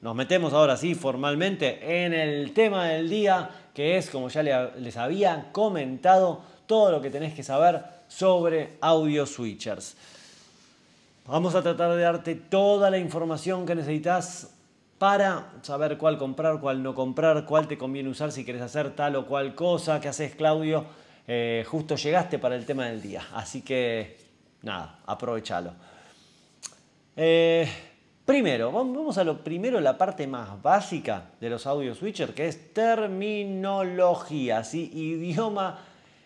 nos metemos ahora sí formalmente en el tema del día, que es, como ya les había comentado, todo lo que tenés que saber sobre audio switchers. Vamos a tratar de darte toda la información que necesitas para saber cuál comprar, cuál no comprar, cuál te conviene usar si quieres hacer tal o cual cosa. Que haces, Claudio? Eh, justo llegaste para el tema del día. Así que, nada, aprovechalo. Eh, Primero, vamos a lo primero, la parte más básica de los audio switcher, que es terminología, ¿sí? idioma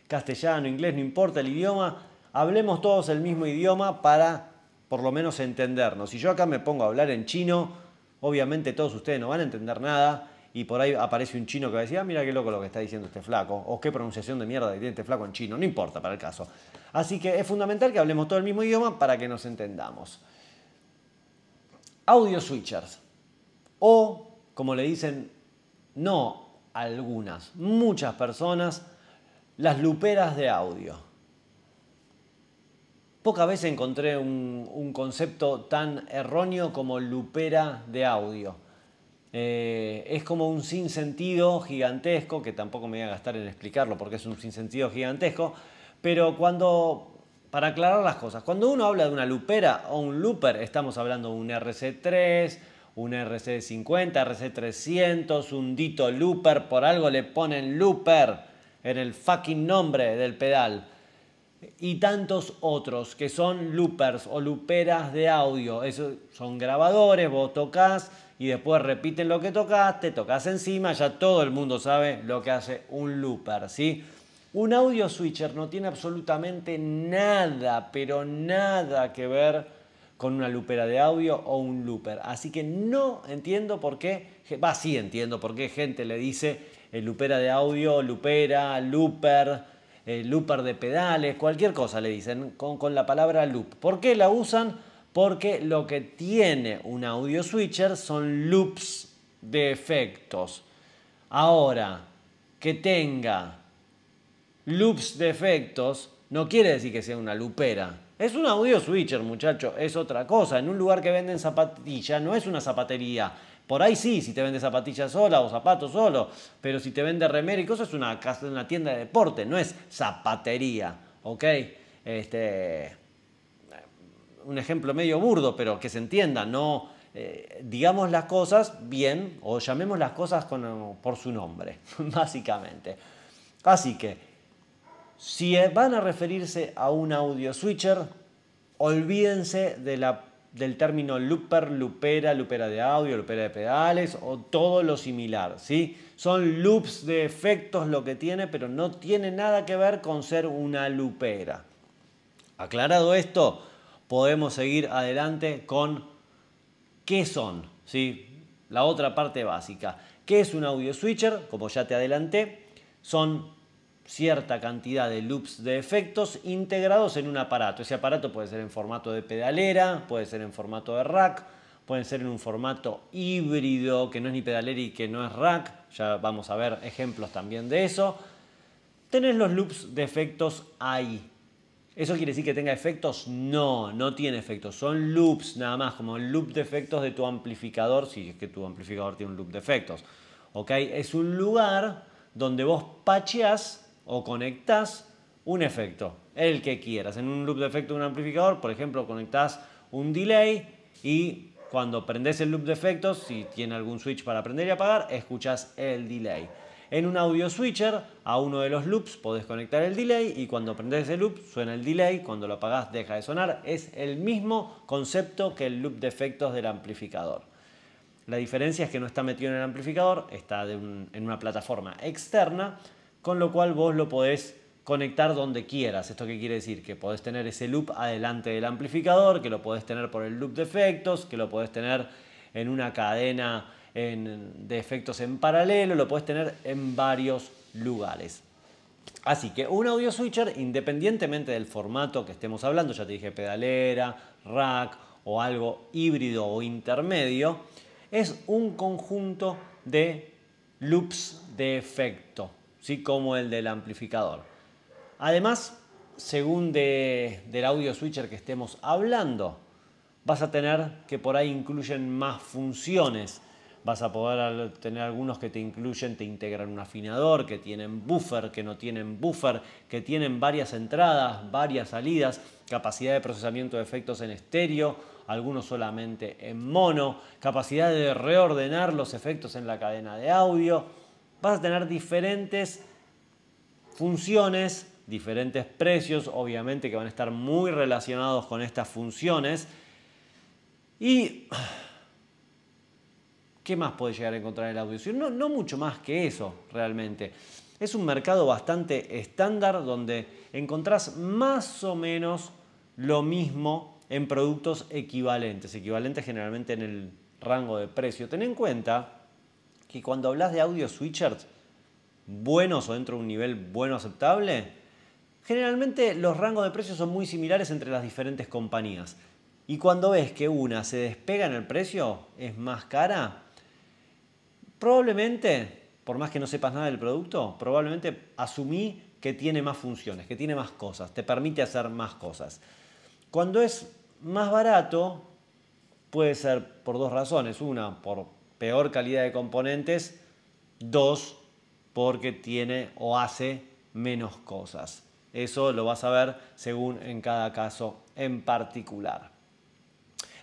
castellano, inglés, no importa el idioma, hablemos todos el mismo idioma para por lo menos entendernos. Si yo acá me pongo a hablar en chino, obviamente todos ustedes no van a entender nada y por ahí aparece un chino que va a decir, ah, mira qué loco lo que está diciendo este flaco, o qué pronunciación de mierda tiene este flaco en chino, no importa para el caso. Así que es fundamental que hablemos todo el mismo idioma para que nos entendamos audio switchers o, como le dicen, no algunas, muchas personas, las luperas de audio. Poca veces encontré un, concepto tan erróneo como lupera de audio. Eh, es como un sinsentido gigantesco, que tampoco me voy a gastar en explicarlo porque es un sinsentido gigantesco, pero cuando para aclarar las cosas, cuando uno habla de una lupera o un looper, estamos hablando de un RC3, un RC50, RC300, un Dito Looper, por algo le ponen Looper en el fucking nombre del pedal. Y tantos otros que son loopers o luperas de audio. Esos son grabadores, vos tocas y después repiten lo que tocaste, tocas encima, ya todo el mundo sabe lo que hace un looper, ¿sí? Un audio switcher no tiene absolutamente nada, pero nada que ver con una lupera de audio o un looper. Así que no entiendo por qué, va, sí entiendo por qué gente le dice eh, lupera de audio, lupera, looper, eh, looper de pedales, cualquier cosa le dicen con, con la palabra loop. ¿Por qué la usan? Porque lo que tiene un audio switcher son loops de efectos. Ahora, que tenga loops de efectos no quiere decir que sea una lupera. Es un audio switcher, muchacho, es otra cosa. En un lugar que venden zapatilla no es una zapatería. Por ahí sí, si te vende zapatillas sola o zapatos solo, pero si te vende remera y cosas es una, casa, una tienda de deporte, no es zapatería, ¿ok? Este, un ejemplo medio burdo, pero que se entienda, no eh, digamos las cosas bien o llamemos las cosas por su nombre, básicamente. Así que si van a referirse a un audio switcher, olvídense del término looper, lupera, lupera de audio, lupera de pedales o todo lo similar. ¿sí? Son loops de efectos lo que tiene, pero no tiene nada que ver con ser una lupera. Aclarado esto, podemos seguir adelante con qué son, ¿sí? la otra parte básica. ¿Qué es un audio switcher? Como ya te adelanté, son cierta cantidad de loops de efectos integrados en un aparato. Ese aparato puede ser en formato de pedalera, puede ser en formato de rack, pueden ser en un formato híbrido que no es ni pedalera y que no es rack. Ya vamos a ver ejemplos también de eso. Tenés los loops de efectos ahí. ¿Eso quiere decir que tenga efectos? No, no tiene efectos. Son loops nada más, como el loop de efectos de tu amplificador, si es que tu amplificador tiene un loop de efectos. ¿Ok? Es un lugar donde vos pacheás o conectas un efecto, el que quieras. En un loop de efecto de un amplificador, por ejemplo, conectas un delay y cuando prendes el loop de efectos, si tiene algún switch para prender y apagar, escuchas el delay. En un audio switcher, a uno de los loops podés conectar el delay y cuando prendes el loop suena el delay, cuando lo apagás deja de sonar. Es el mismo concepto que el loop de efectos del amplificador. La diferencia es que no está metido en el amplificador, está en una plataforma externa con lo cual vos lo podés conectar donde quieras. ¿Esto qué quiere decir? Que podés tener ese loop adelante del amplificador, que lo podés tener por el loop de efectos, que lo podés tener en una cadena de efectos en paralelo, lo podés tener en varios lugares. Así que un audio switcher, independientemente del formato que estemos hablando, ya te dije pedalera, rack o algo híbrido o intermedio, es un conjunto de loops de efecto ¿sí? como el del amplificador. Además, según de, del audio switcher que estemos hablando, vas a tener que por ahí incluyen más funciones. Vas a poder tener algunos que te incluyen, te integran un afinador, que tienen buffer, que no tienen buffer, que tienen varias entradas, varias salidas, capacidad de procesamiento de efectos en estéreo, algunos solamente en mono, capacidad de reordenar los efectos en la cadena de audio vas a tener diferentes funciones, diferentes precios, obviamente que van a estar muy relacionados con estas funciones. Y ¿qué más puede llegar a encontrar en el audio? No, no mucho más que eso, realmente. Es un mercado bastante estándar donde encontrás más o menos lo mismo en productos equivalentes, equivalentes generalmente en el rango de precio. Ten en cuenta que cuando hablas de audio switchers buenos o dentro de un nivel bueno aceptable, generalmente los rangos de precios son muy similares entre las diferentes compañías. Y cuando ves que una se despega en el precio, es más cara, probablemente, por más que no sepas nada del producto, probablemente asumí que tiene más funciones, que tiene más cosas, te permite hacer más cosas. Cuando es más barato, puede ser por dos razones. Una, por peor calidad de componentes. Dos, porque tiene o hace menos cosas. Eso lo vas a ver según en cada caso en particular.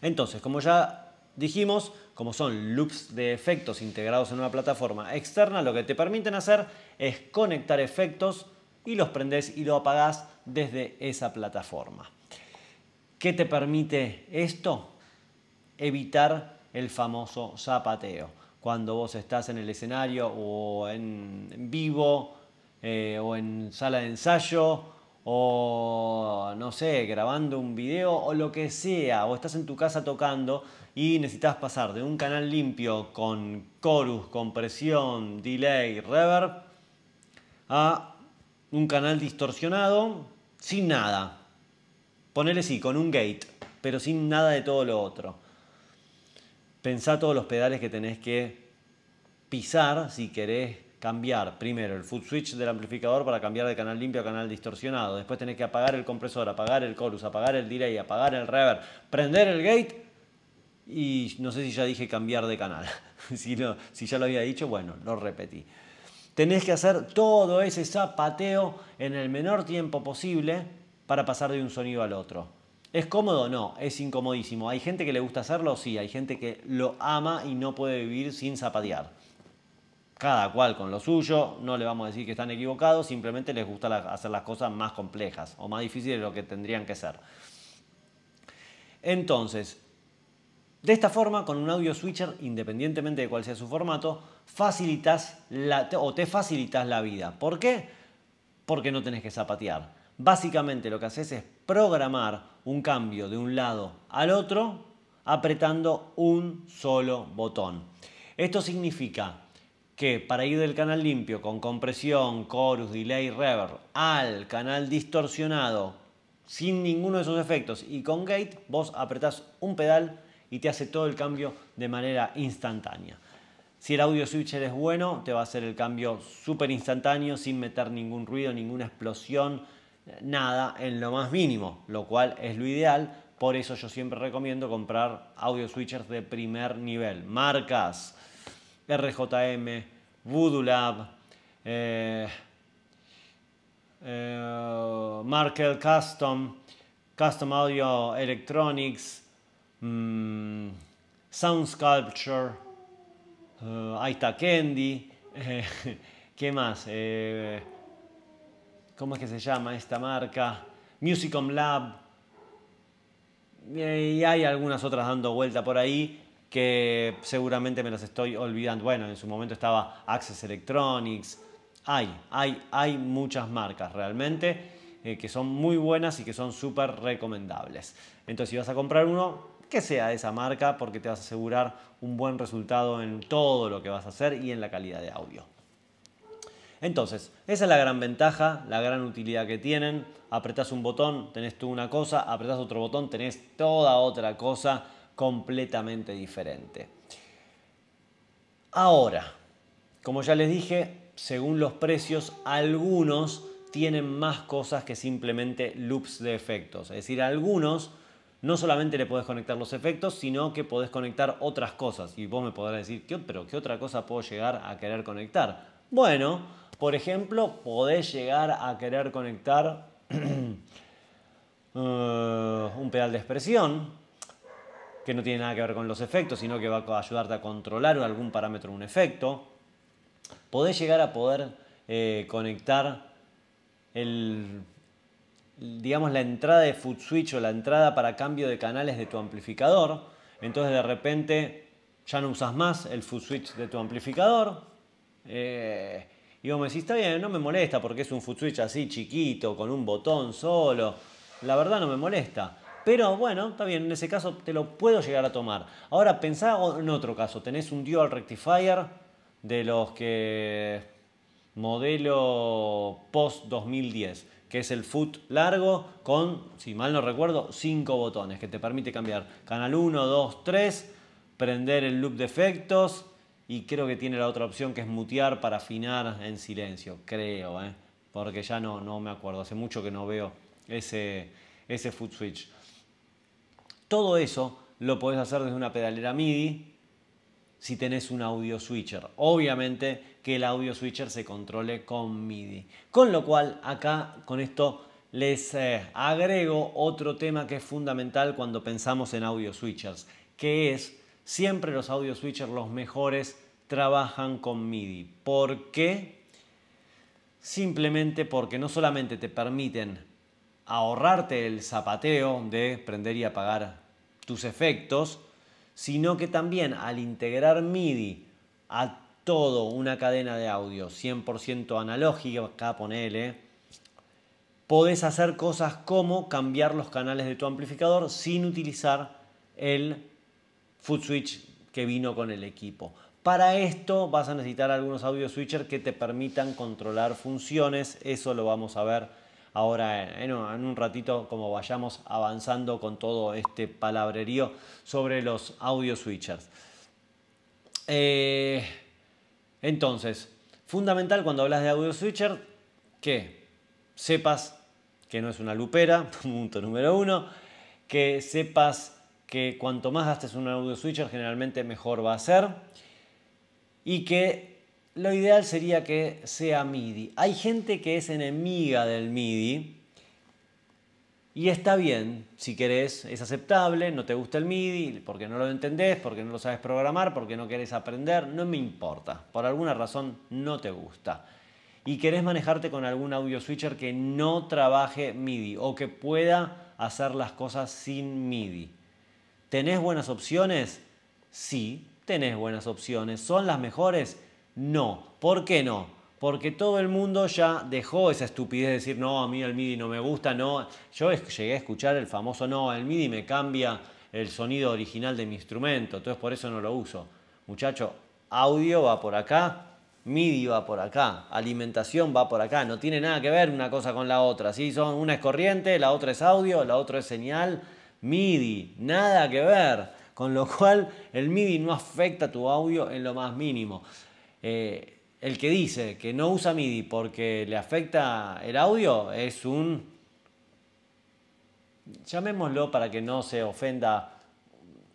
Entonces, como ya dijimos, como son loops de efectos integrados en una plataforma externa, lo que te permiten hacer es conectar efectos y los prendes y los apagás desde esa plataforma. ¿Qué te permite esto? Evitar el famoso zapateo. Cuando vos estás en el escenario o en vivo eh, o en sala de ensayo o no sé, grabando un video o lo que sea, o estás en tu casa tocando y necesitas pasar de un canal limpio con chorus, compresión, delay, reverb a un canal distorsionado sin nada. ponerle sí, con un gate, pero sin nada de todo lo otro. Pensá todos los pedales que tenés que pisar si querés cambiar primero el foot switch del amplificador para cambiar de canal limpio a canal distorsionado. Después tenés que apagar el compresor, apagar el chorus, apagar el delay, apagar el reverb, prender el gate y no sé si ya dije cambiar de canal. si, si ya lo había dicho, bueno, lo repetí. Tenés que hacer todo ese zapateo en el menor tiempo posible para pasar de un sonido al otro. ¿Es cómodo? No, es incomodísimo. Hay gente que le gusta hacerlo, sí, hay gente que lo ama y no puede vivir sin zapatear. Cada cual con lo suyo, no le vamos a decir que están equivocados, simplemente les gusta hacer las cosas más complejas o más difíciles de lo que tendrían que ser. Entonces, de esta forma, con un audio switcher, independientemente de cuál sea su formato, facilitas la, o te facilitas la vida. ¿Por qué? Porque no tenés que zapatear. Básicamente lo que haces es programar un cambio de un lado al otro apretando un solo botón. Esto significa que para ir del canal limpio con compresión, chorus, delay, reverb al canal distorsionado sin ninguno de esos efectos y con gate vos apretás un pedal y te hace todo el cambio de manera instantánea. Si el audio switcher es bueno, te va a hacer el cambio súper instantáneo, sin meter ningún ruido, ninguna explosión, nada en lo más mínimo, lo cual es lo ideal. Por eso yo siempre recomiendo comprar audio switchers de primer nivel. Marcas RJM, Voodoo Lab, eh, eh, Markel Custom, Custom Audio Electronics, mm, Sound Sculpture, ahí está Candy, ¿qué más? Eh, ¿Cómo es que se llama esta marca? Musicom Lab. Eh, y hay algunas otras dando vuelta por ahí que seguramente me las estoy olvidando. Bueno, en su momento estaba Access Electronics. Hay, hay, hay muchas marcas realmente eh, que son muy buenas y que son súper recomendables. Entonces, si vas a comprar uno, que sea esa marca porque te vas a asegurar un buen resultado en todo lo que vas a hacer y en la calidad de audio. Entonces, esa es la gran ventaja, la gran utilidad que tienen. Apretás un botón, tenés tú una cosa, apretás otro botón, tenés toda otra cosa completamente diferente. Ahora, como ya les dije, según los precios, algunos tienen más cosas que simplemente loops de efectos. Es decir, algunos no solamente le podés conectar los efectos, sino que podés conectar otras cosas. Y vos me podrás decir, pero ¿qué otra cosa puedo llegar a querer conectar? Bueno, por ejemplo, podés llegar a querer conectar eh, un pedal de expresión que no tiene nada que ver con los efectos, sino que va a ayudarte a controlar algún parámetro, un efecto. Podés llegar a poder eh, conectar digamos, la entrada de foot switch o la entrada para cambio de canales de tu amplificador. Entonces de repente ya no usas más el foot switch de tu amplificador. Eh, y vos me decís, está bien, no me molesta porque es un switch así chiquito, con un botón solo. La verdad no me molesta. Pero bueno, está bien, en ese caso te lo puedo llegar a tomar. Ahora pensá en otro caso, tenés un dual rectifier de los que modelo post 2010, que es el foot largo con, si mal no recuerdo, 5 botones que te permite cambiar canal 1, 2, 3, prender el loop de efectos, y creo que tiene la otra opción que es mutear para afinar en silencio, creo, ¿eh? porque ya no, no me acuerdo, hace mucho que no veo ese, ese foot switch. Todo eso lo podés hacer desde una pedalera MIDI si tenés un audio switcher. Obviamente que el audio switcher se controle con MIDI. Con lo cual acá con esto les eh, agrego otro tema que es fundamental cuando pensamos en audio switchers, que es Siempre los audio switchers, los mejores, trabajan con MIDI. ¿Por qué? Simplemente porque no solamente te permiten ahorrarte el zapateo de prender y apagar tus efectos, sino que también al integrar MIDI a todo una cadena de audio 100% analógica, Acá ponele, podés hacer cosas como cambiar los canales de tu amplificador sin utilizar el food switch que vino con el equipo. Para esto vas a necesitar algunos audio switcher que te permitan controlar funciones. Eso lo vamos a ver ahora en, un ratito como vayamos avanzando con todo este palabrerío sobre los audio switchers. Eh, entonces, fundamental cuando hablas de audio switcher que sepas que no es una lupera, punto número uno, que sepas que cuanto más gastes un audio switcher generalmente mejor va a ser y que lo ideal sería que sea MIDI. Hay gente que es enemiga del MIDI y está bien, si querés es aceptable, no te gusta el MIDI, porque no lo entendés, porque no lo sabes programar, porque no querés aprender, no me importa, por alguna razón no te gusta y querés manejarte con algún audio switcher que no trabaje MIDI o que pueda hacer las cosas sin MIDI. ¿Tenés buenas opciones? Sí, tenés buenas opciones. ¿Son las mejores? No. ¿Por qué no? Porque todo el mundo ya dejó esa estupidez de decir, no, a mí el MIDI no me gusta, no. Yo llegué a escuchar el famoso, no, el MIDI me cambia el sonido original de mi instrumento, entonces por eso no lo uso. Muchacho, audio va por acá, MIDI va por acá, alimentación va por acá, no tiene nada que ver una cosa con la otra. ¿sí? Son, una es corriente, la otra es audio, la otra es señal, MIDI, nada que ver. Con lo cual el MIDI no afecta tu audio en lo más mínimo. Eh, el que dice que no usa MIDI porque le afecta el audio es un, llamémoslo para que no se ofenda,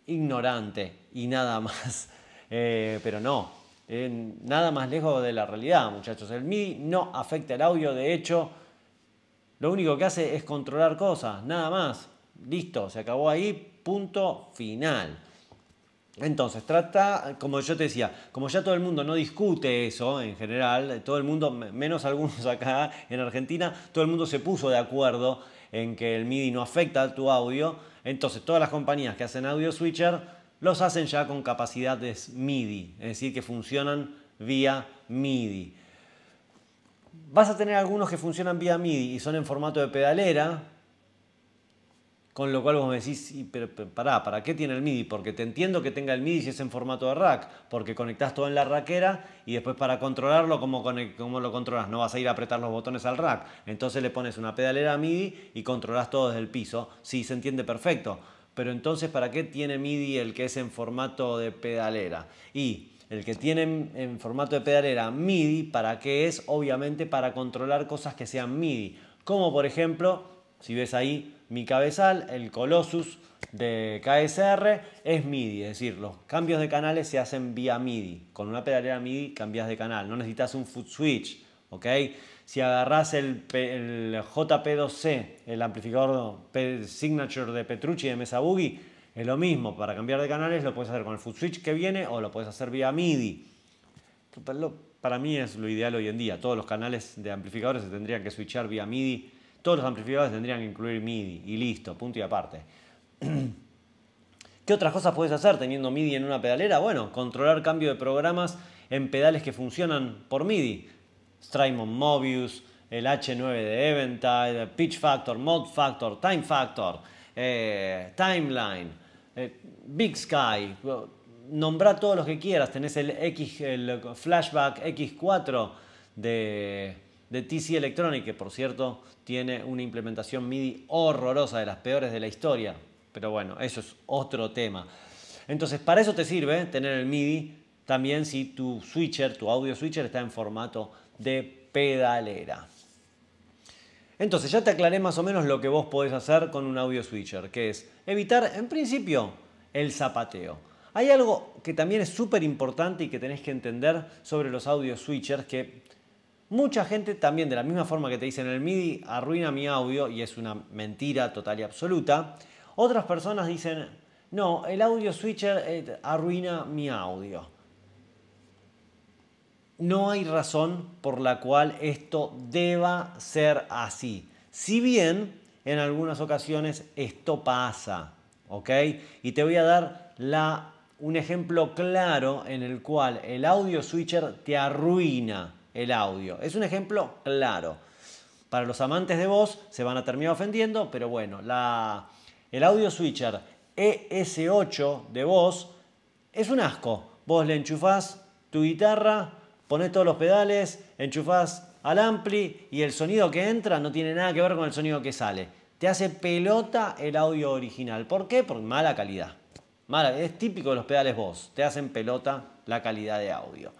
ignorante y nada más. Eh, pero no, eh, nada más lejos de la realidad, muchachos. El MIDI no afecta el audio, de hecho, lo único que hace es controlar cosas, nada más. Listo, se acabó ahí, punto final. Entonces, trata, como yo te decía, como ya todo el mundo no discute eso en general, todo el mundo, menos algunos acá en Argentina, todo el mundo se puso de acuerdo en que el MIDI no afecta a tu audio, entonces todas las compañías que hacen audio switcher los hacen ya con capacidades MIDI, es decir, que funcionan vía MIDI. Vas a tener algunos que funcionan vía MIDI y son en formato de pedalera, con lo cual vos me decís, pero, pará, ¿para qué tiene el MIDI? Porque te entiendo que tenga el MIDI si es en formato de rack, porque conectás todo en la raquera y después para controlarlo, ¿cómo, cómo lo controlas? No vas a ir a apretar los botones al rack. Entonces le pones una pedalera MIDI y controlas todo desde el piso. Sí, se entiende perfecto. Pero entonces, ¿para qué tiene MIDI el que es en formato de pedalera? Y el que tiene en formato de pedalera MIDI, ¿para qué es? Obviamente para controlar cosas que sean MIDI. Como por ejemplo si ves ahí mi cabezal, el Colossus de KSR es MIDI, es decir, los cambios de canales se hacen vía MIDI. Con una pedalera MIDI cambias de canal, no necesitas un foot switch, ¿ok? Si agarras el, JP2C, el amplificador Signature de Petrucci de Mesa Boogie, es lo mismo, para cambiar de canales lo puedes hacer con el foot switch que viene o lo puedes hacer vía MIDI. Para mí es lo ideal hoy en día, todos los canales de amplificadores se tendrían que switchar vía MIDI todos los amplificadores tendrían que incluir MIDI y listo, punto y aparte. ¿Qué otras cosas puedes hacer teniendo MIDI en una pedalera? Bueno, controlar cambio de programas en pedales que funcionan por MIDI. Strymon Mobius, el H9 de Eventide, Pitch Factor, Mod Factor, Time Factor, eh, Timeline, eh, Big Sky. Nombrá todos los que quieras. Tenés el, X, el Flashback X4 de de TC Electronic, que por cierto tiene una implementación MIDI horrorosa, de las peores de la historia. Pero bueno, eso es otro tema. Entonces, para eso te sirve tener el MIDI también si tu switcher, tu audio switcher está en formato de pedalera. Entonces, ya te aclaré más o menos lo que vos podés hacer con un audio switcher, que es evitar, en principio, el zapateo. Hay algo que también es súper importante y que tenés que entender sobre los audio switchers, que Mucha gente también, de la misma forma que te dicen el MIDI, arruina mi audio y es una mentira total y absoluta. Otras personas dicen, no, el audio switcher eh, arruina mi audio. No hay razón por la cual esto deba ser así. Si bien en algunas ocasiones esto pasa, ¿ok? Y te voy a dar un ejemplo claro en el cual el audio switcher te arruina el audio. Es un ejemplo claro. Para los amantes de voz se van a terminar ofendiendo, pero bueno, el audio switcher ES8 de voz es un asco. Vos le enchufás tu guitarra, pones todos los pedales, enchufás al ampli y el sonido que entra no tiene nada que ver con el sonido que sale. Te hace pelota el audio original. ¿Por qué? Por mala calidad. Mala, es típico de los pedales vos Te hacen pelota la calidad de audio.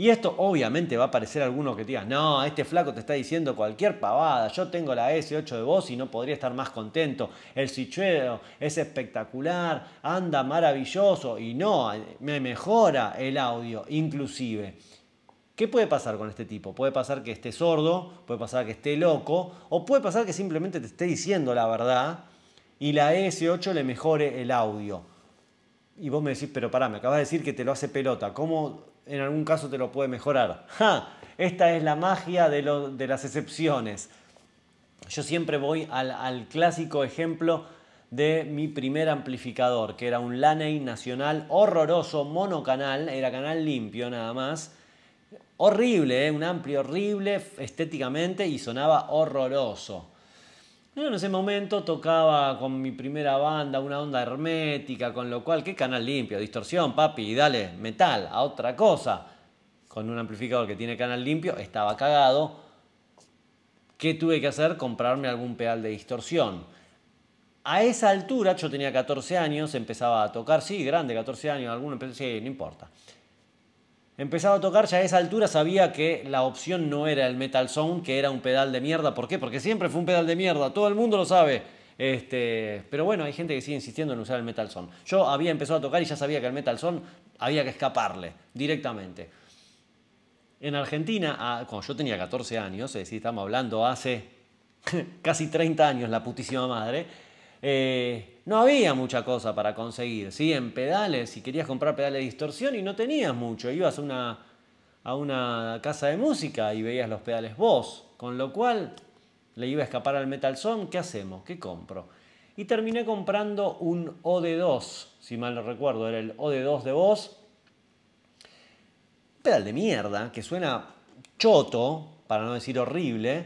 Y esto obviamente va a aparecer alguno que diga, no, este flaco te está diciendo cualquier pavada, yo tengo la S8 de vos y no podría estar más contento, el sichuero es espectacular, anda maravilloso y no, me mejora el audio inclusive. ¿Qué puede pasar con este tipo? Puede pasar que esté sordo, puede pasar que esté loco o puede pasar que simplemente te esté diciendo la verdad y la S8 le mejore el audio. Y vos me decís, pero pará, me acabas de decir que te lo hace pelota, ¿cómo en algún caso te lo puede mejorar. Esta es la magia de, las excepciones. Yo siempre voy al, clásico ejemplo de mi primer amplificador, que era un Laney Nacional horroroso, monocanal, era canal limpio nada más. Horrible, eh, un amplio horrible estéticamente y sonaba horroroso. Yo en ese momento tocaba con mi primera banda una onda hermética, con lo cual, qué canal limpio, distorsión, papi, dale, metal, a otra cosa. Con un amplificador que tiene canal limpio, estaba cagado. ¿Qué tuve que hacer? Comprarme algún pedal de distorsión. A esa altura, yo tenía 14 años, empezaba a tocar, sí, grande, 14 años, alguno, sí, no importa empezaba a tocar, ya a esa altura sabía que la opción no era el Metal Zone, que era un pedal de mierda. ¿Por qué? Porque siempre fue un pedal de mierda, todo el mundo lo sabe. Este, pero bueno, hay gente que sigue insistiendo en usar el Metal Zone. Yo había empezado a tocar y ya sabía que el Metal Zone había que escaparle directamente. En Argentina, cuando yo tenía 14 años, es decir, estamos hablando hace casi 30 años, la putísima madre, eh, no había mucha cosa para conseguir. ¿sí? En pedales, si querías comprar pedales de distorsión y no tenías mucho, ibas a una, a una casa de música y veías los pedales vos, con lo cual le iba a escapar al Metal Zone, ¿qué hacemos? ¿Qué compro? Y terminé comprando un OD2, si mal no recuerdo, era el OD2 de Boss. pedal de mierda, que suena choto, para no decir horrible,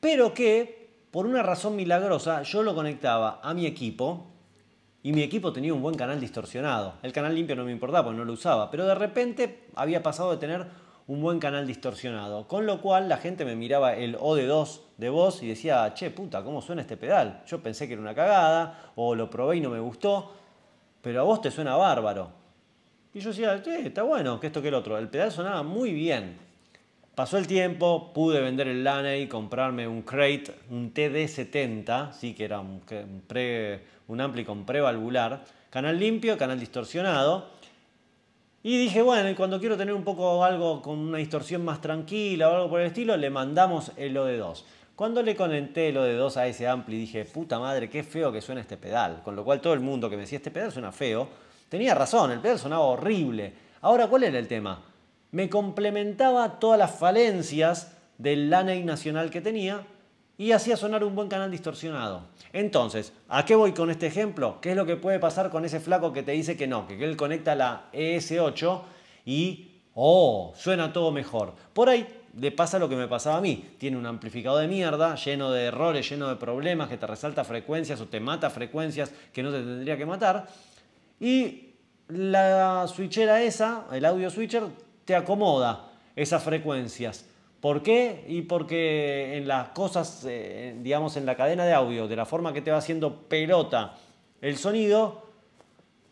pero que por una razón milagrosa, yo lo conectaba a mi equipo y mi equipo tenía un buen canal distorsionado. El canal limpio no me importaba, porque no lo usaba, pero de repente había pasado de tener un buen canal distorsionado, con lo cual la gente me miraba el O de 2 de voz y decía, che, puta, ¿cómo suena este pedal? Yo pensé que era una cagada, o lo probé y no me gustó, pero a vos te suena bárbaro. Y yo decía, che, está bueno, que esto que el otro. El pedal sonaba muy bien. Pasó el tiempo, pude vender el y comprarme un crate, un TD70, sí que era un, amplio con pre prevalvular, canal limpio, canal distorsionado. Y dije, bueno, cuando quiero tener un poco algo con una distorsión más tranquila o algo por el estilo, le mandamos el OD2. Cuando le conecté el OD2 a ese ampli, dije, puta madre, qué feo que suena este pedal. Con lo cual todo el mundo que me decía, este pedal suena feo, tenía razón, el pedal sonaba horrible. Ahora, ¿cuál era el tema? me complementaba todas las falencias del LANEI nacional que tenía y hacía sonar un buen canal distorsionado. Entonces, ¿a qué voy con este ejemplo? ¿Qué es lo que puede pasar con ese flaco que te dice que no? Que él conecta la ES8 y, oh, suena todo mejor. Por ahí le pasa lo que me pasaba a mí. Tiene un amplificador de mierda, lleno de errores, lleno de problemas, que te resalta frecuencias o te mata frecuencias que no te tendría que matar. Y la switchera esa, el audio switcher, te acomoda esas frecuencias. ¿Por qué? Y porque en las cosas, eh, digamos, en la cadena de audio, de la forma que te va haciendo pelota el sonido,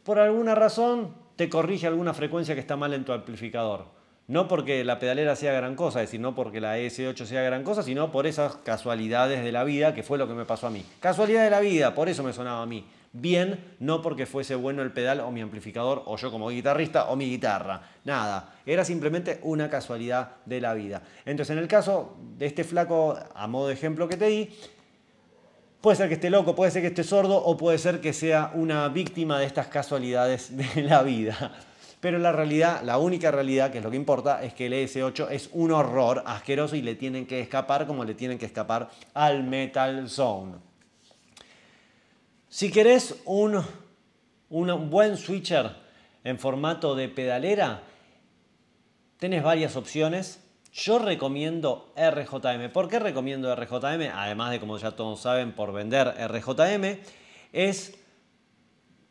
por alguna razón te corrige alguna frecuencia que está mal en tu amplificador. No porque la pedalera sea gran cosa, es decir, no porque la S8 sea gran cosa, sino por esas casualidades de la vida, que fue lo que me pasó a mí. Casualidad de la vida, por eso me sonaba a mí bien, no porque fuese bueno el pedal o mi amplificador o yo como guitarrista o mi guitarra, nada, era simplemente una casualidad de la vida. Entonces en el caso de este flaco, a modo de ejemplo que te di, Puede ser que esté loco, puede ser que esté sordo o puede ser que sea una víctima de estas casualidades de la vida. Pero la realidad, la única realidad, que es lo que importa, es que el e s 8 es un horror asqueroso y le tienen que escapar como le tienen que escapar al Metal Zone. Si querés un, buen switcher en formato de pedalera, tenés varias opciones. Yo recomiendo RJM. ¿Por qué recomiendo RJM? Además de, como ya todos saben, por vender RJM, es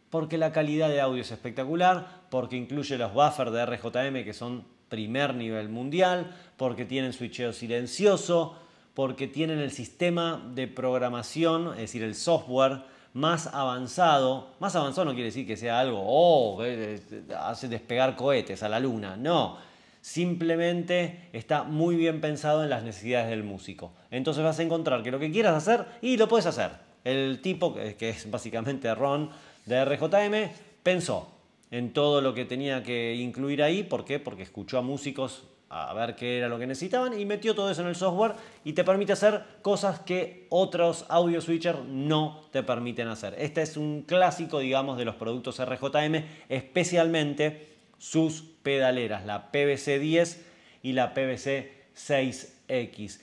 porque la calidad de audio es espectacular, porque incluye los buffers de RJM que son primer nivel mundial, porque tienen switcheo silencioso, porque tienen el sistema de programación, es decir, el software más avanzado. Más avanzado no quiere decir que sea algo, oh, eh, eh, hace despegar cohetes a la luna. No, simplemente está muy bien pensado en las necesidades del músico. Entonces vas a encontrar que lo que quieras hacer y lo puedes hacer. El tipo, que es básicamente Ron de RJM, pensó en todo lo que tenía que incluir ahí. ¿Por qué? Porque escuchó a músicos a ver qué era lo que necesitaban y metió todo eso en el software y te permite hacer cosas que otros audio switcher no te permiten hacer. Este es un clásico, digamos, de los productos RJM, especialmente sus pedaleras, la PVC-10 y la PVC-6X.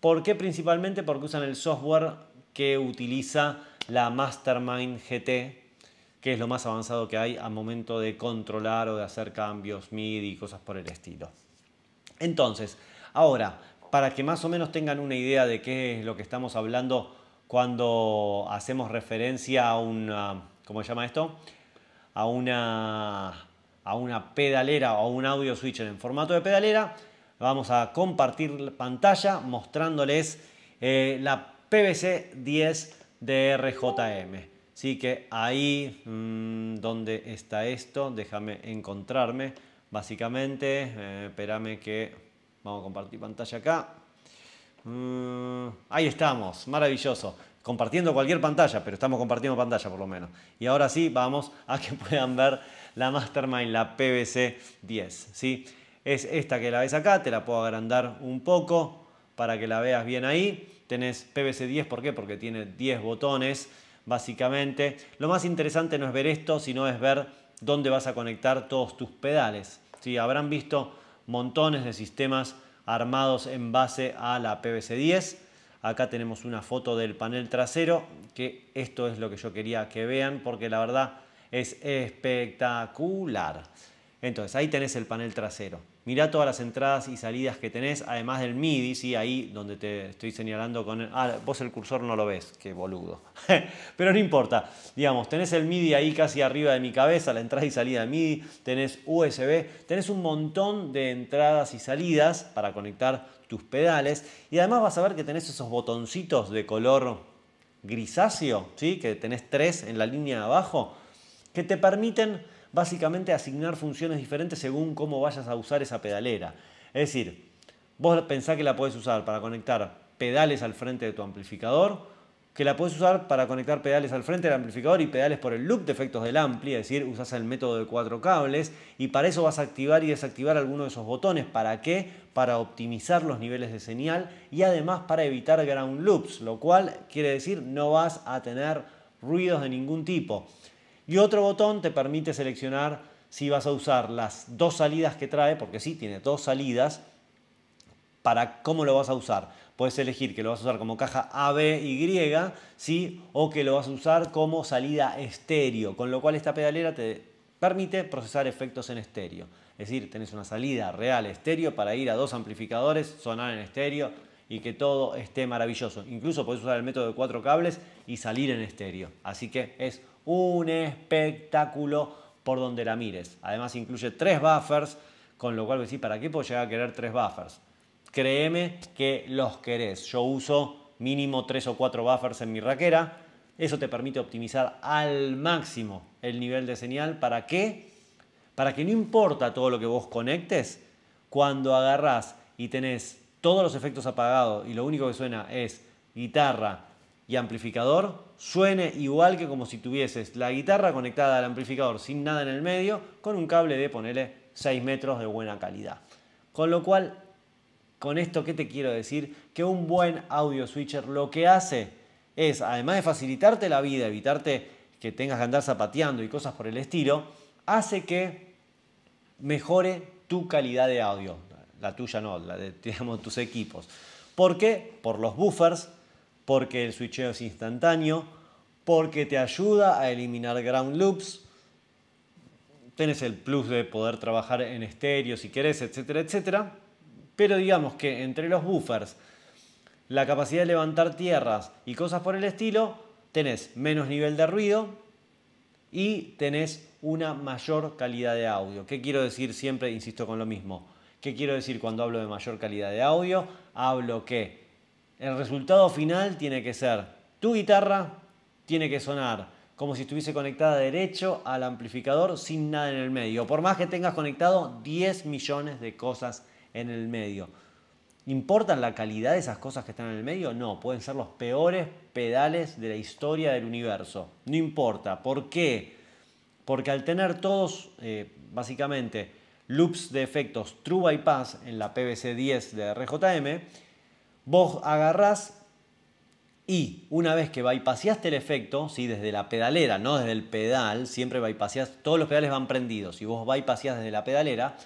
¿Por qué principalmente? Porque usan el software que utiliza la Mastermind GT, que es lo más avanzado que hay a momento de controlar o de hacer cambios MIDI y cosas por el estilo. Entonces, ahora, para que más o menos tengan una idea de qué es lo que estamos hablando cuando hacemos referencia a una, ¿cómo se llama esto? A una, pedalera o un audio switcher en formato de pedalera, vamos a compartir pantalla mostrándoles eh, la PVC 10 drjm RJM. Así que ahí, donde mm, ¿dónde está esto? Déjame encontrarme. Básicamente, eh, espérame que vamos a compartir pantalla acá. Mm, ahí estamos, maravilloso. Compartiendo cualquier pantalla, pero estamos compartiendo pantalla por lo menos. Y ahora sí, vamos a que puedan ver la Mastermind, la PVC 10. ¿sí? Es esta que la ves acá, te la puedo agrandar un poco para que la veas bien ahí. Tenés PVC 10, ¿por qué? Porque tiene 10 botones, básicamente. Lo más interesante no es ver esto, sino es ver dónde vas a conectar todos tus pedales. Habrán visto montones de sistemas armados en base a la PVC-10. Acá tenemos una foto del panel trasero, que esto es lo que yo quería que vean, porque la verdad es espectacular. Entonces, ahí tenés el panel trasero. Mirá todas las entradas y salidas que tenés, además del MIDI, ¿sí? ahí donde te estoy señalando con... El... Ah, vos el cursor no lo ves, qué boludo. Pero no importa, digamos, tenés el MIDI ahí casi arriba de mi cabeza, la entrada y salida de MIDI, tenés USB, tenés un montón de entradas y salidas para conectar tus pedales y además vas a ver que tenés esos botoncitos de color grisáceo, ¿sí? que tenés tres en la línea de abajo, que te permiten básicamente asignar funciones diferentes según cómo vayas a usar esa pedalera. Es decir, vos pensás que la puedes usar para conectar pedales al frente de tu amplificador, que la puedes usar para conectar pedales al frente del amplificador y pedales por el loop de efectos del ampli, es decir, usas el método de cuatro cables y para eso vas a activar y desactivar alguno de esos botones. ¿Para qué? Para optimizar los niveles de señal y además para evitar ground loops, lo cual quiere decir no vas a tener ruidos de ningún tipo. Y otro botón te permite seleccionar si vas a usar las dos salidas que trae, porque sí, tiene dos salidas, para cómo lo vas a usar. Puedes elegir que lo vas a usar como caja ABY, ¿sí? o que lo vas a usar como salida estéreo, con lo cual esta pedalera te permite procesar efectos en estéreo. Es decir, tenés una salida real estéreo para ir a dos amplificadores, sonar en estéreo, y que todo esté maravilloso. Incluso podés usar el método de cuatro cables y salir en estéreo. Así que es un espectáculo por donde la mires. Además incluye tres buffers, con lo cual decís, ¿para qué puedo llegar a querer tres buffers? Créeme que los querés. Yo uso mínimo tres o cuatro buffers en mi raquera. Eso te permite optimizar al máximo el nivel de señal. ¿Para qué? Para que no importa todo lo que vos conectes, cuando agarrás y tenés todos los efectos apagados y lo único que suena es guitarra y amplificador, suene igual que como si tuvieses la guitarra conectada al amplificador sin nada en el medio, con un cable de ponerle 6 metros de buena calidad. Con lo cual, con esto que te quiero decir, que un buen audio switcher lo que hace es, además de facilitarte la vida, evitarte que tengas que andar zapateando y cosas por el estilo, hace que mejore tu calidad de audio la tuya no, la de tus equipos. ¿Por qué? Por los buffers, porque el switcheo es instantáneo, porque te ayuda a eliminar ground loops, tenés el plus de poder trabajar en estéreo si querés, etcétera, etcétera. Pero digamos que entre los buffers, la capacidad de levantar tierras y cosas por el estilo, tenés menos nivel de ruido y tenés una mayor calidad de audio. ¿Qué quiero decir siempre? Insisto con lo mismo. ¿Qué quiero decir cuando hablo de mayor calidad de audio? Hablo que el resultado final tiene que ser tu guitarra, tiene que sonar como si estuviese conectada derecho al amplificador sin nada en el medio. Por más que tengas conectado 10 millones de cosas en el medio. ¿Importan la calidad de esas cosas que están en el medio? No, pueden ser los peores pedales de la historia del universo. No importa. ¿Por qué? Porque al tener todos, eh, básicamente, loops de efectos True Bypass en la PVC 10 de RJM, vos agarrás y una vez que bypaseaste el efecto, Si, desde la pedalera, no desde el pedal, siempre bypaseás, todos los pedales van prendidos y vos bypaseás desde la pedalera,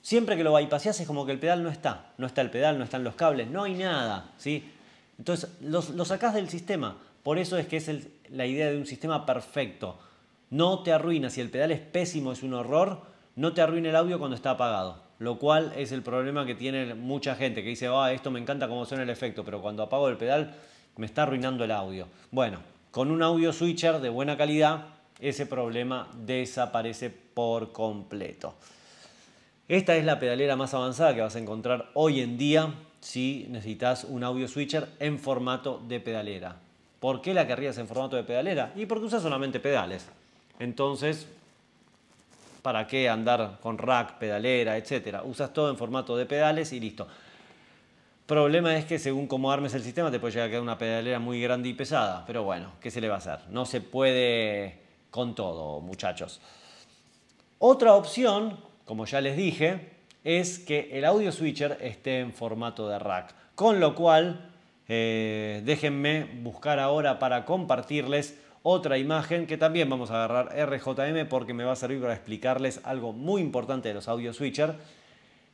siempre que lo bypaseás es como que el pedal no está, no está el pedal, no están los cables, no hay nada, ¿sí? Entonces lo sacás del sistema, por eso es que es la idea de un sistema perfecto. No te arruinas, si el pedal es pésimo, es un horror, no te arruine el audio cuando está apagado. Lo cual es el problema que tiene mucha gente que dice, ah, esto me encanta cómo suena el efecto, pero cuando apago el pedal me está arruinando el audio. Bueno, con un audio switcher de buena calidad, ese problema desaparece por completo. Esta es la pedalera más avanzada que vas a encontrar hoy en día si necesitas un audio switcher en formato de pedalera. ¿Por qué la querrías en formato de pedalera? Y porque usas solamente pedales. Entonces, ¿Para qué andar con rack, pedalera, etcétera? Usas todo en formato de pedales y listo. Problema es que según cómo armes el sistema te puede llegar a quedar una pedalera muy grande y pesada. Pero bueno, ¿qué se le va a hacer? No se puede con todo, muchachos. Otra opción, como ya les dije, es que el audio switcher esté en formato de rack. Con lo cual, eh, déjenme buscar ahora para compartirles otra imagen que también vamos a agarrar RJM porque me va a servir para explicarles algo muy importante de los audio switcher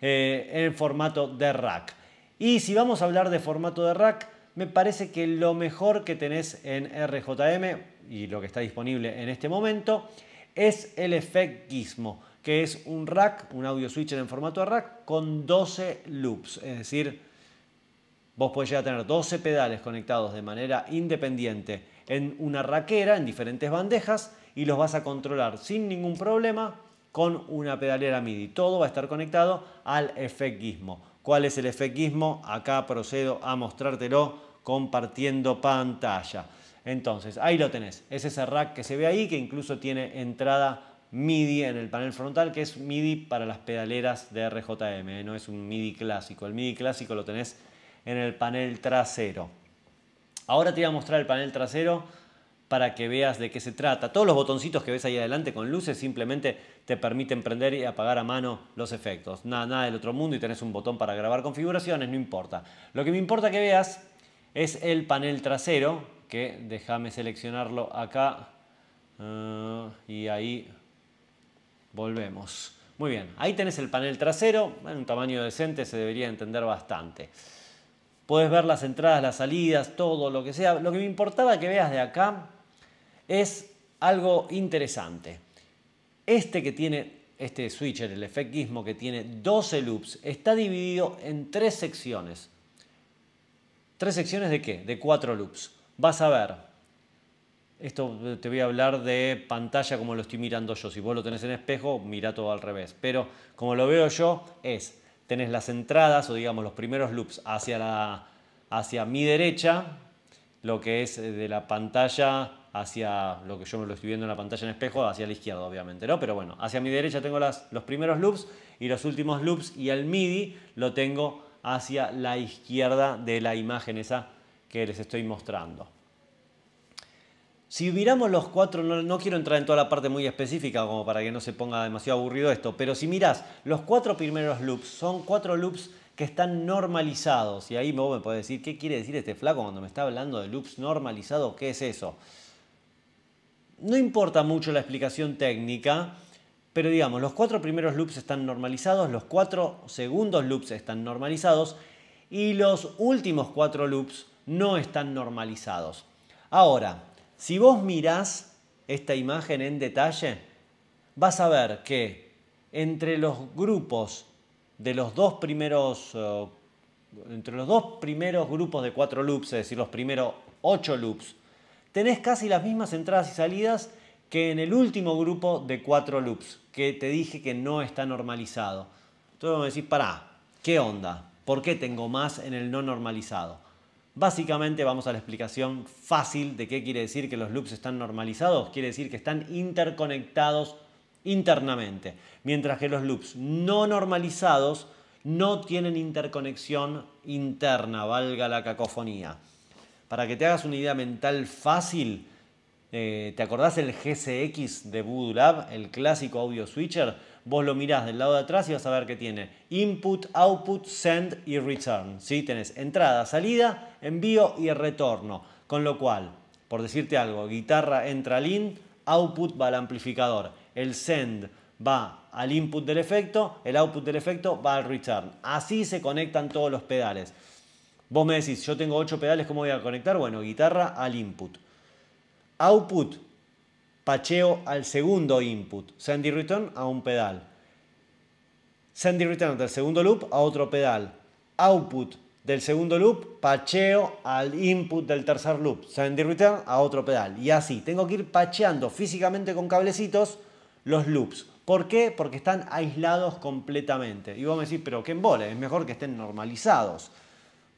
eh, en formato de rack. Y si vamos a hablar de formato de rack, me parece que lo mejor que tenés en RJM y lo que está disponible en este momento es el Effect Gizmo, que es un rack, un audio switcher en formato de rack con 12 loops, es decir, vos podés llegar a tener 12 pedales conectados de manera independiente en una raquera, en diferentes bandejas, y los vas a controlar sin ningún problema con una pedalera MIDI. Todo va a estar conectado al efectismo. ¿Cuál es el efectismo? Acá procedo a mostrártelo compartiendo pantalla. Entonces, ahí lo tenés. Es ese rack que se ve ahí, que incluso tiene entrada MIDI en el panel frontal, que es MIDI para las pedaleras de RJM, ¿eh? no es un MIDI clásico. El MIDI clásico lo tenés en el panel trasero. Ahora te voy a mostrar el panel trasero para que veas de qué se trata. Todos los botoncitos que ves ahí adelante con luces simplemente te permiten prender y apagar a mano los efectos. Nada, nada del otro mundo y tenés un botón para grabar configuraciones, no importa. Lo que me importa que veas es el panel trasero, que déjame seleccionarlo acá eh, y ahí volvemos. Muy bien, ahí tenés el panel trasero, en un tamaño decente se debería entender bastante. Podés ver las entradas, las salidas, todo lo que sea. Lo que me importaba que veas de acá es algo interesante. Este que tiene, este switcher, el efectismo que tiene 12 loops, está dividido en tres secciones. ¿Tres secciones de qué? De cuatro loops. Vas a ver. Esto te voy a hablar de pantalla como lo estoy mirando yo. Si vos lo tenés en espejo, mira todo al revés. Pero como lo veo yo, es tenés las entradas o digamos los primeros loops hacia, la, hacia mi derecha, lo que es eh, de la pantalla hacia lo que yo me lo estoy viendo en la pantalla en espejo, hacia la izquierda obviamente, ¿no? Pero bueno, hacia mi derecha tengo los primeros loops y los últimos loops y el MIDI lo tengo hacia la izquierda de la imagen esa que les estoy mostrando. Si miramos los cuatro, no, quiero entrar en toda la parte muy específica como para que no se ponga demasiado aburrido esto, pero si mirás, los cuatro primeros loops son cuatro loops que están normalizados. Y ahí vos me podés decir, ¿qué quiere decir este flaco cuando me está hablando de loops normalizados? ¿Qué es eso? No importa mucho la explicación técnica, pero digamos, los cuatro primeros loops están normalizados, los cuatro segundos loops están normalizados y los últimos cuatro loops no están normalizados. Ahora, si vos mirás esta imagen en detalle, vas a ver que entre los grupos de los dos primeros, eh, entre los dos primeros grupos de cuatro loops, es decir, los primeros ocho loops, tenés casi las mismas entradas y salidas que en el último grupo de cuatro loops, que te dije que no está normalizado. Entonces vos a decir, pará, ¿qué onda? ¿Por qué tengo más en el no normalizado? Básicamente vamos a la explicación fácil de qué quiere decir que los loops están normalizados. Quiere decir que están interconectados internamente, mientras que los loops no normalizados no tienen interconexión interna, valga la cacofonía. Para que te hagas una idea mental fácil, eh, ¿te acordás el GCX de Voodoo Lab, el clásico audio switcher? vos lo mirás del lado de atrás y vas a ver que tiene input, output, send y return. Si Tenés entrada, salida, envío y retorno. Con lo cual, por decirte algo, guitarra entra al in, output va al amplificador. El send va al input del efecto, el output del efecto va al return. Así se conectan todos los pedales. Vos me decís, yo tengo 8 pedales, ¿cómo voy a conectar? Bueno, guitarra al input. Output Pacheo al segundo input, Sandy Return a un pedal. Sandy Return del segundo loop a otro pedal. Output del segundo loop, pacheo al input del tercer loop, Sandy Return a otro pedal. Y así, tengo que ir pacheando físicamente con cablecitos los loops. ¿Por qué? Porque están aislados completamente. Y vos me decís, pero qué embole, es mejor que estén normalizados,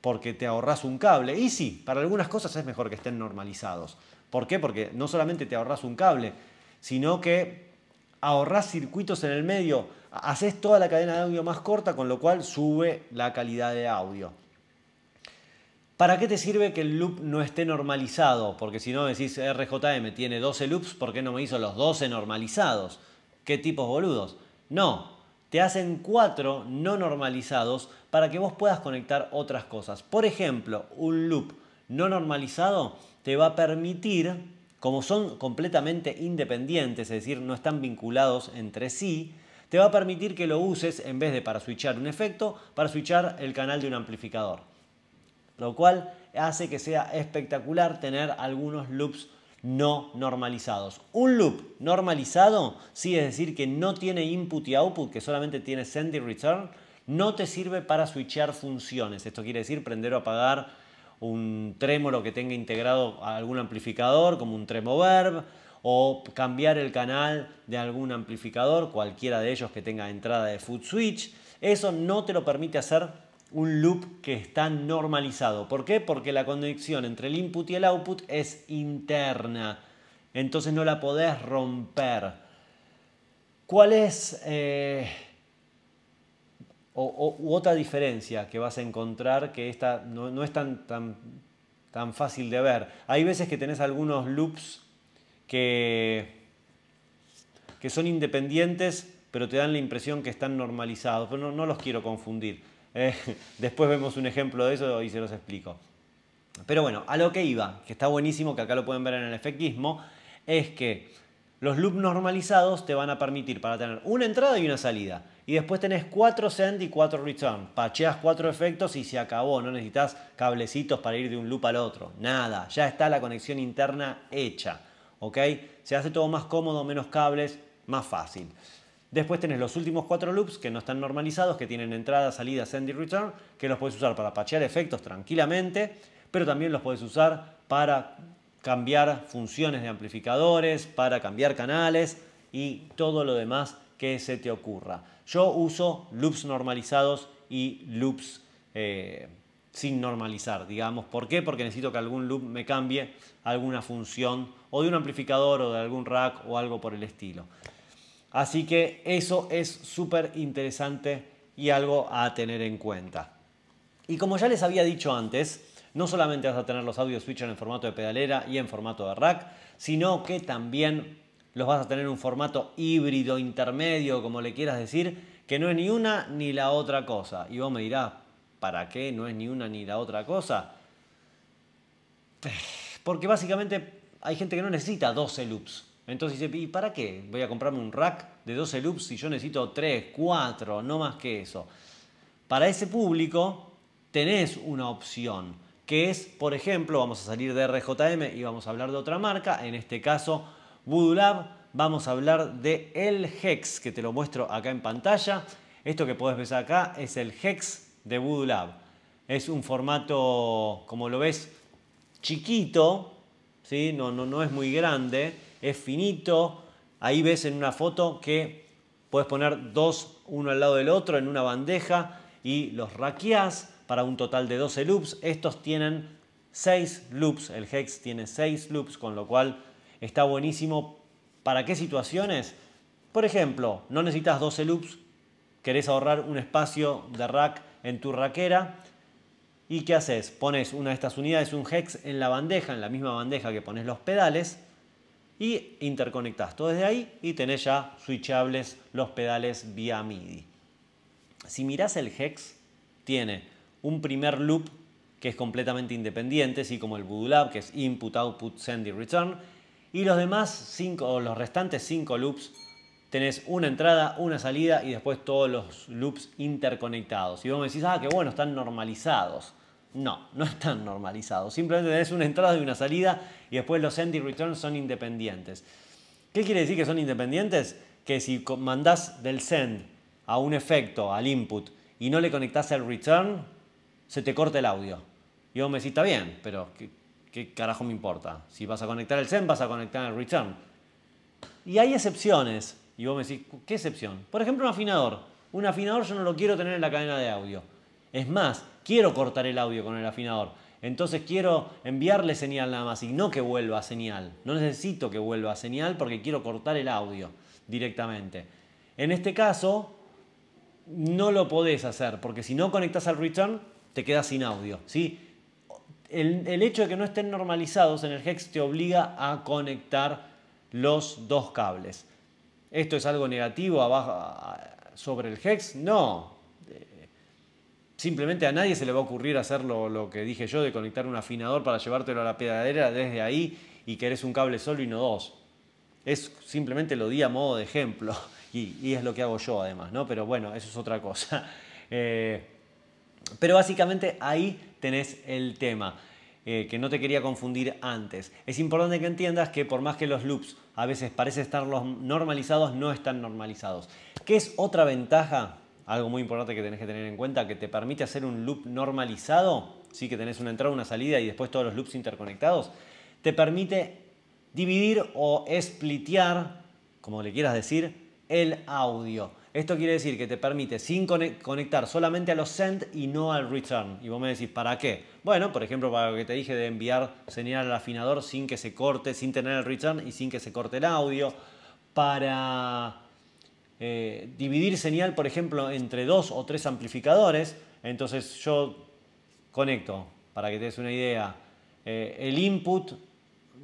porque te ahorras un cable. Y sí, para algunas cosas es mejor que estén normalizados. ¿Por qué? Porque no solamente te ahorras un cable, sino que ahorras circuitos en el medio, haces toda la cadena de audio más corta, con lo cual sube la calidad de audio. ¿Para qué te sirve que el loop no esté normalizado? Porque si no decís RJM tiene 12 loops, ¿por qué no me hizo los 12 normalizados? ¿Qué tipos boludos? No, te hacen 4 no normalizados para que vos puedas conectar otras cosas. Por ejemplo, un loop no normalizado te va a permitir, como son completamente independientes, es decir, no están vinculados entre sí, te va a permitir que lo uses en vez de para switchar un efecto, para switchar el canal de un amplificador. Lo cual hace que sea espectacular tener algunos loops no normalizados. Un loop normalizado, sí, es decir, que no tiene input y output, que solamente tiene send y return, no te sirve para switchar funciones. Esto quiere decir prender o apagar un trémolo que tenga integrado algún amplificador, como un tremo verb, o cambiar el canal de algún amplificador, cualquiera de ellos que tenga entrada de foot switch. Eso no te lo permite hacer un loop que está normalizado. ¿Por qué? Porque la conexión entre el input y el output es interna. Entonces no la podés romper. ¿Cuál es eh, o, otra diferencia que vas a encontrar que esta no, es tan, tan, tan, fácil de ver. Hay veces que tenés algunos loops que, que son independientes, pero te dan la impresión que están normalizados, pero no, los quiero confundir. ¿eh? después vemos un ejemplo de eso y se los explico. Pero bueno, a lo que iba, que está buenísimo, que acá lo pueden ver en el efectismo, es que los loops normalizados te van a permitir para tener una entrada y una salida. Y después tenés cuatro send y cuatro return. Pacheas cuatro efectos y se acabó. No necesitas cablecitos para ir de un loop al otro. Nada. Ya está la conexión interna hecha. ¿Ok? Se hace todo más cómodo, menos cables, más fácil. Después tenés los últimos cuatro loops que no están normalizados, que tienen entrada, salida, send y return, que los puedes usar para pachear efectos tranquilamente, pero también los puedes usar para cambiar funciones de amplificadores, para cambiar canales y todo lo demás que se te ocurra. Yo uso loops normalizados y loops eh, sin normalizar, digamos. ¿Por qué? Porque necesito que algún loop me cambie alguna función o de un amplificador o de algún rack o algo por el estilo. Así que eso es súper interesante y algo a tener en cuenta. Y como ya les había dicho antes, no solamente vas a tener los audio switch en formato de pedalera y en formato de rack, sino que también los vas a tener en un formato híbrido, intermedio, como le quieras decir, que no es ni una ni la otra cosa. Y vos me dirás, ¿para qué no es ni una ni la otra cosa? Porque básicamente hay gente que no necesita 12 loops. Entonces dice, ¿y para qué? Voy a comprarme un rack de 12 loops si yo necesito 3, 4, no más que eso. Para ese público tenés una opción que es, por ejemplo, vamos a salir de RJM y vamos a hablar de otra marca, en este caso Voodoo vamos a hablar de el Hex, que te lo muestro acá en pantalla. Esto que podés ver acá es el Hex de Voodoo Es un formato, como lo ves, chiquito, ¿sí? no, no, es muy grande, es finito. Ahí ves en una foto que puedes poner dos uno al lado del otro en una bandeja y los raquias para un total de 12 loops. Estos tienen 6 loops, el hex tiene 6 loops, con lo cual está buenísimo. ¿Para qué situaciones? Por ejemplo, no necesitas 12 loops, querés ahorrar un espacio de rack en tu raquera. ¿Y qué haces? Pones una de estas unidades, un hex, en la bandeja, en la misma bandeja que pones los pedales, y interconectas todo desde ahí y tenés ya switchables los pedales vía MIDI. Si mirás el hex, tiene un primer loop que es completamente independiente, así como el Voodoo Lab, que es input, output, send y return. Y los demás cinco, o los restantes cinco loops, tenés una entrada, una salida y después todos los loops interconectados. Y vos me decís, ah, que bueno, están normalizados. No, no están normalizados. Simplemente tenés una entrada y una salida y después los send y return son independientes. ¿Qué quiere decir que son independientes? Que si mandás del send a un efecto, al input, y no le conectás el return, se te corta el audio. Y vos me decís, está bien, pero ¿qué, carajo me importa? Si vas a conectar el send, vas a conectar el return. Y hay excepciones. Y vos me decís, ¿qué excepción? Por ejemplo, un afinador. Un afinador yo no lo quiero tener en la cadena de audio. Es más, quiero cortar el audio con el afinador. Entonces quiero enviarle señal nada más y no que vuelva a señal. No necesito que vuelva a señal porque quiero cortar el audio directamente. En este caso, no lo podés hacer porque si no conectas al return, te quedas sin audio. ¿sí? El, hecho de que no estén normalizados en el Hex te obliga a conectar los dos cables. ¿Esto es algo negativo abajo, sobre el Hex? No. Eh, simplemente a nadie se le va a ocurrir hacer lo, que dije yo de conectar un afinador para llevártelo a la pedadera desde ahí y querés un cable solo y no dos. Es simplemente lo di a modo de ejemplo y, es lo que hago yo además, ¿no? Pero bueno, eso es otra cosa. Eh, pero básicamente ahí tenés el tema. Eh, que no te quería confundir antes. Es importante que entiendas que por más que los loops a veces parecen estar normalizados, no están normalizados. ¿Qué es otra ventaja? Algo muy importante que tenés que tener en cuenta, que te permite hacer un loop normalizado, sí que tenés una entrada, una salida y después todos los loops interconectados, te permite dividir o splitear, como le quieras decir, el audio. Esto quiere decir que te permite sin conectar solamente a los send y no al return. Y vos me decís, ¿para qué? Bueno, por ejemplo, para lo que te dije de enviar señal al afinador sin que se corte, sin tener el return y sin que se corte el audio. Para eh, dividir señal, por ejemplo, entre dos o tres amplificadores. Entonces yo conecto, para que te des una idea, eh, el input,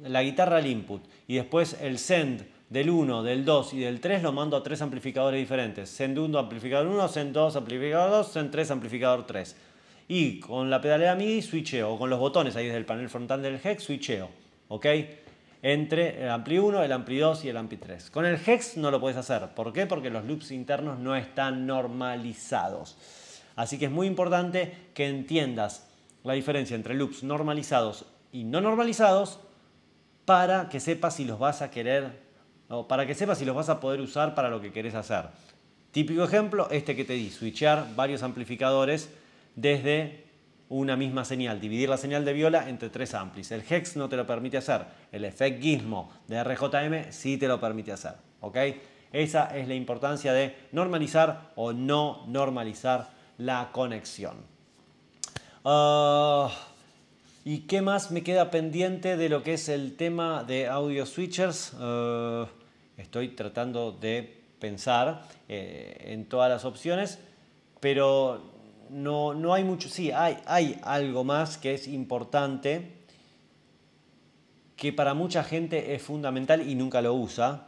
la guitarra al input y después el send del 1, del 2 y del 3 lo mando a tres amplificadores diferentes. Send 1 amplificador 1, Send 2 amplificador 2, Send 3 amplificador 3. Y con la pedalera MIDI switcheo, con los botones ahí desde el panel frontal del hex switcheo, ¿ok? Entre el ampli 1, el ampli 2 y el ampli 3. Con el hex no lo puedes hacer. ¿Por qué? Porque los loops internos no están normalizados. Así que es muy importante que entiendas la diferencia entre loops normalizados y no normalizados para que sepas si los vas a querer para que sepas si los vas a poder usar para lo que querés hacer. Típico ejemplo, este que te di, switchar varios amplificadores desde una misma señal, dividir la señal de viola entre tres amplis. El Hex no te lo permite hacer, el Effect Gizmo de RJM sí te lo permite hacer. Esa es la importancia de normalizar o no normalizar la conexión. Ah, ¿Y qué más me queda pendiente de lo que es el tema de audio switchers? Eh, estoy tratando de pensar eh, en todas las opciones, pero no, no hay mucho, sí, hay, hay algo más que es importante, que para mucha gente es fundamental y nunca lo usa,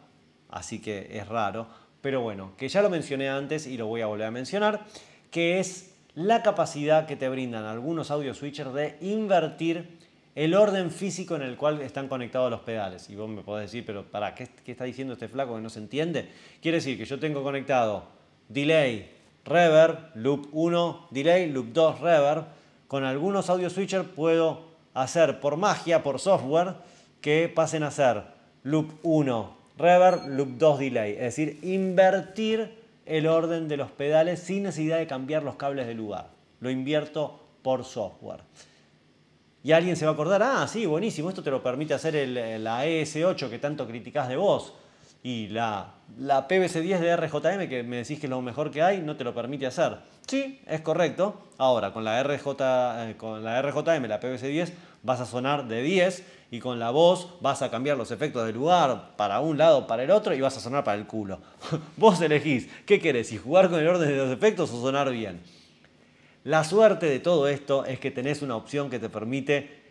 así que es raro, pero bueno, que ya lo mencioné antes y lo voy a volver a mencionar, que es la capacidad que te brindan algunos audio switchers de invertir el orden físico en el cual están conectados los pedales. Y vos me podés decir, pero para ¿qué, ¿qué, está diciendo este flaco que no se entiende? Quiere decir que yo tengo conectado delay, reverb, loop 1, delay, loop 2, reverb. Con algunos audio switcher puedo hacer por magia, por software, que pasen a ser loop 1, reverb, loop 2, delay. Es decir, invertir el orden de los pedales sin necesidad de cambiar los cables de lugar. Lo invierto por software. Y alguien se va a acordar, ah, sí, buenísimo, esto te lo permite hacer la ES8 que tanto criticás de vos. Y la, la 10 de RJM, que me decís que es lo mejor que hay, no te lo permite hacer. Sí, es correcto. Ahora, con la, RJ, eh, con la RJM, la PVC10, vas a sonar de 10 y con la voz vas a cambiar los efectos del lugar para un lado, para el otro y vas a sonar para el culo. Vos elegís qué querés, si jugar con el orden de los efectos o sonar bien. La suerte de todo esto es que tenés una opción que te permite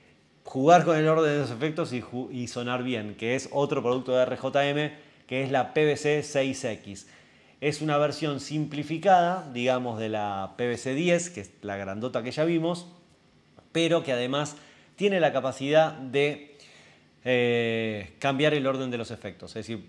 jugar con el orden de los efectos y, sonar bien, que es otro producto de RJM, que es la PVC 6X. Es una versión simplificada, digamos, de la PVC 10, que es la grandota que ya vimos, pero que además tiene la capacidad de eh, cambiar el orden de los efectos. Es decir,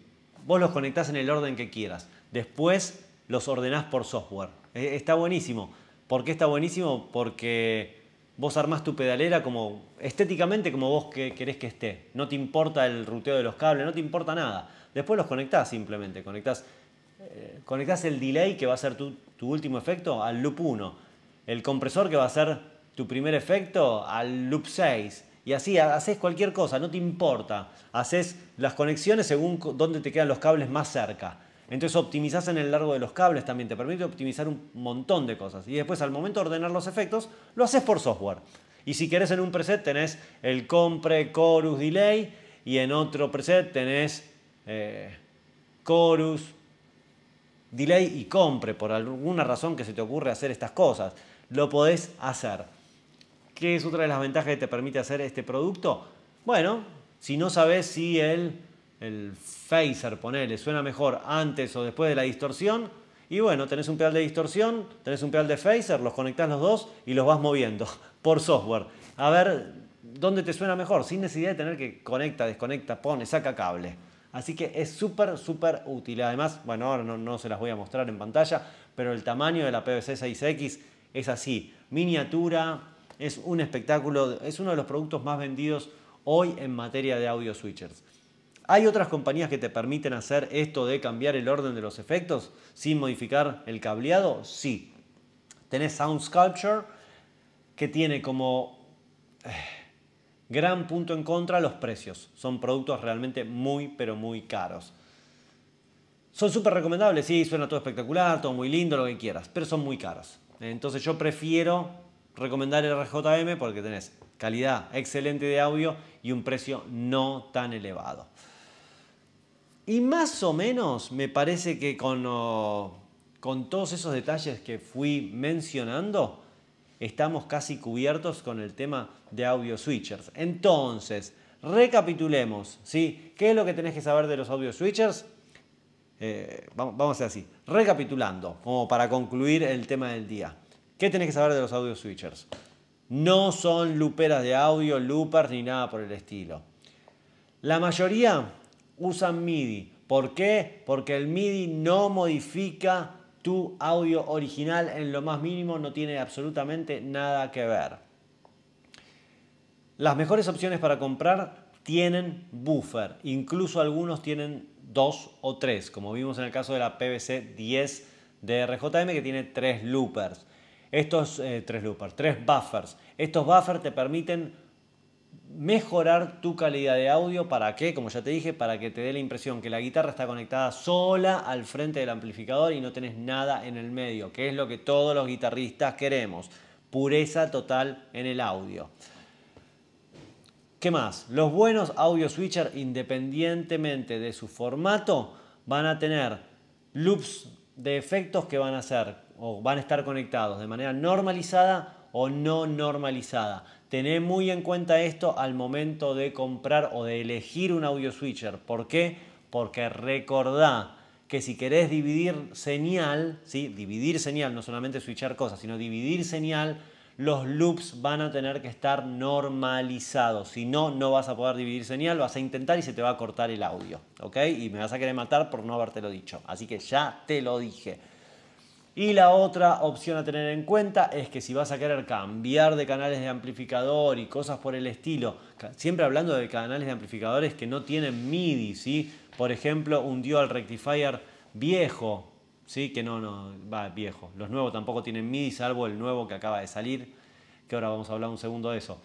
vos los conectás en el orden que quieras. Después los ordenás por software. E, está buenísimo. ¿Por qué está buenísimo? Porque vos armás tu pedalera como estéticamente como vos querés que esté. No te importa el ruteo de los cables, no te importa nada. Después los conectás simplemente. Conectás, eh, el delay que va a ser tu, tu último efecto al loop 1. El compresor que va a ser tu primer efecto al loop 6. Y así haces cualquier cosa, no te importa. Haces las conexiones según dónde te quedan los cables más cerca. Entonces optimizas en el largo de los cables también, te permite optimizar un montón de cosas. Y después al momento de ordenar los efectos, lo haces por software. Y si querés en un preset tenés el compre, chorus, delay, y en otro preset tenés eh, chorus, delay y compre, por alguna razón que se te ocurre hacer estas cosas. Lo podés hacer. ¿Qué es otra de las ventajas que te permite hacer este producto? Bueno, si no sabes si el, el phaser, ponele, suena mejor antes o después de la distorsión, y bueno, tenés un pedal de distorsión, tenés un pedal de phaser, los conectás los dos y los vas moviendo por software. A ver dónde te suena mejor, sin necesidad de tener que conecta, desconecta, pone, saca cable. Así que es súper, súper útil. Además, bueno, ahora no, no, se las voy a mostrar en pantalla, pero el tamaño de la PVC 6X es así. Miniatura, es un espectáculo, es uno de los productos más vendidos hoy en materia de audio switchers. ¿Hay otras compañías que te permiten hacer esto de cambiar el orden de los efectos sin modificar el cableado? Sí. Tenés Sound Sculpture, que tiene como eh, gran punto en contra los precios. Son productos realmente muy, pero muy caros. Son súper recomendables, sí, suena todo espectacular, todo muy lindo, lo que quieras, pero son muy caros. Entonces yo prefiero recomendar el RJM porque tenés calidad excelente de audio y un precio no tan elevado. Y más o menos me parece que con, todos esos detalles que fui mencionando, estamos casi cubiertos con el tema de audio switchers. Entonces, recapitulemos, ¿sí? ¿Qué es lo que tenés que saber de los audio switchers? Eh, vamos a hacer así, recapitulando, como para concluir el tema del día. ¿Qué tenés que saber de los audio switchers? No son luperas de audio, loopers ni nada por el estilo. La mayoría usan MIDI. ¿Por qué? Porque el MIDI no modifica tu audio original en lo más mínimo, no tiene absolutamente nada que ver. Las mejores opciones para comprar tienen buffer, incluso algunos tienen dos o tres, como vimos en el caso de la PVC 10 de RJM que tiene tres loopers. Estos eh, tres loopers, tres buffers. Estos buffers te permiten mejorar tu calidad de audio. ¿Para qué? Como ya te dije, para que te dé la impresión que la guitarra está conectada sola al frente del amplificador y no tenés nada en el medio, que es lo que todos los guitarristas queremos. Pureza total en el audio. ¿Qué más? Los buenos audio switcher, independientemente de su formato, van a tener loops de efectos que van a ser o van a estar conectados de manera normalizada o no normalizada. tené muy en cuenta esto al momento de comprar o de elegir un audio switcher. ¿Por qué? Porque recordá que si querés dividir señal, ¿sí? dividir señal, no solamente switchar cosas, sino dividir señal, los loops van a tener que estar normalizados. Si no, no vas a poder dividir señal, vas a intentar y se te va a cortar el audio. ¿Ok? Y me vas a querer matar por no habértelo dicho. Así que ya te lo dije. Y la otra opción a tener en cuenta es que si vas a querer cambiar de canales de amplificador y cosas por el estilo, siempre hablando de canales de amplificadores que no tienen MIDI, por ejemplo, un dual rectifier viejo, ¿sí? que no, no, va viejo, los nuevos tampoco tienen MIDI, salvo el nuevo que acaba de salir, que ahora vamos a hablar un segundo de eso.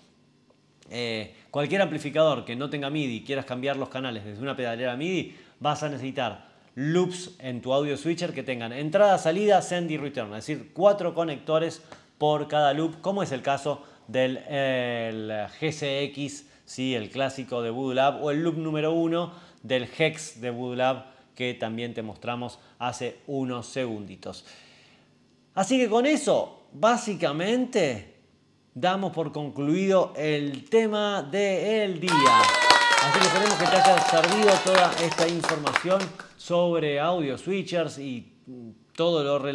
Eh, cualquier amplificador que no tenga MIDI y quieras cambiar los canales desde una pedalera MIDI, vas a necesitar loops en tu audio switcher que tengan entrada, salida, send y return, es decir, cuatro conectores por cada loop, como es el caso del GCX, el clásico de Voodoo o el loop número uno del Hex de Voodoo que también te mostramos hace unos segunditos. Así que con eso, básicamente, damos por concluido el tema del día. Así que esperemos que te haya servido toda esta información sobre audio switchers y todo lo relacionado.